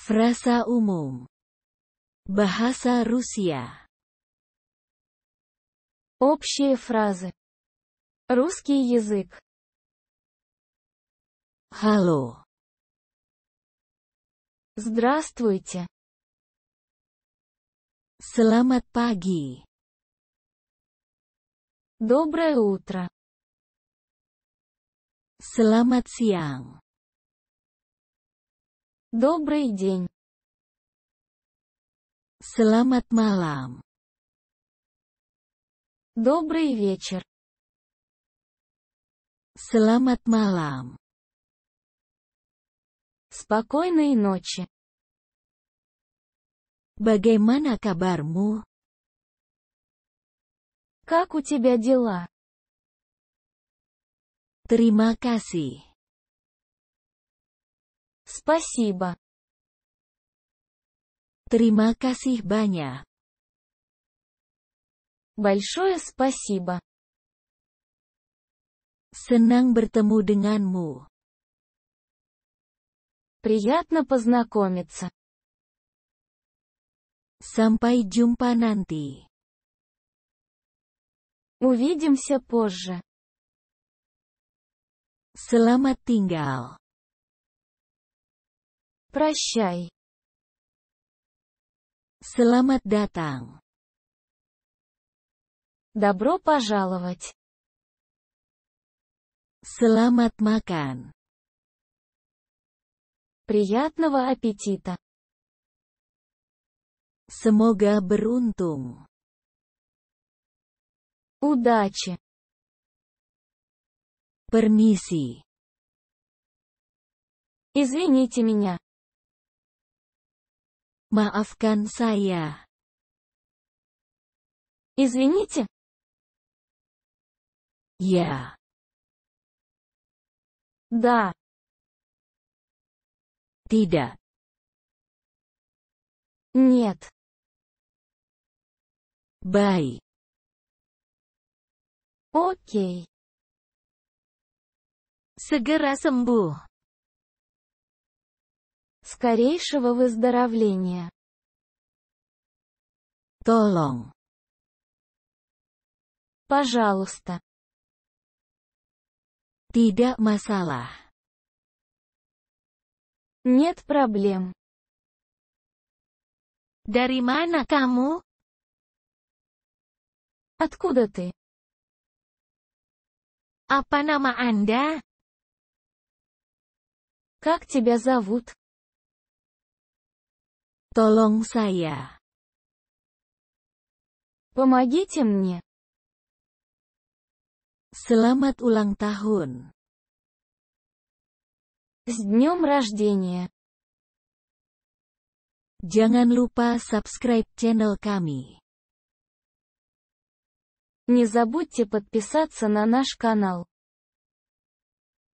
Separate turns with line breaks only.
Frasa umum Bahasa Rusia Общие фразы Русский язык Hello. Здравствуйте. Selamat pagi. Доброе утро. Selamat siang. Добрый день. Selamat malam. Добрый вечер. Selamat malam. Спокойной ночи. Bagaimana kabarmu? Как у тебя дела? Terima kasih. Спасибо. Terima kasih banyak. Большое спасибо. Senang bertemu denganmu. Приятно познакомиться. Sampai jumpa nanti. Увидимся позже. Selamat tinggal. Прощай. Саламат datang. Добро пожаловать. Саламат макан. Приятного аппетита. Semoga beruntung. Удачи. Permisi. Извините меня. Maafkan saya. Извините. Ya. Да. Tidak. Нет. Baik. Oke. Segera sembuh. Скорейшего выздоровления. Tolong. Пожалуйста. Tidak masalah. Нет проблем. Dari mana kamu? Откуда ты? Apa nama Anda? Как тебя зовут? Tolong saya. Помогите мне. Selamat ulang tahun. С днем рождения. Jangan lupa subscribe channel kami. Не забудьте подписаться на наш канал.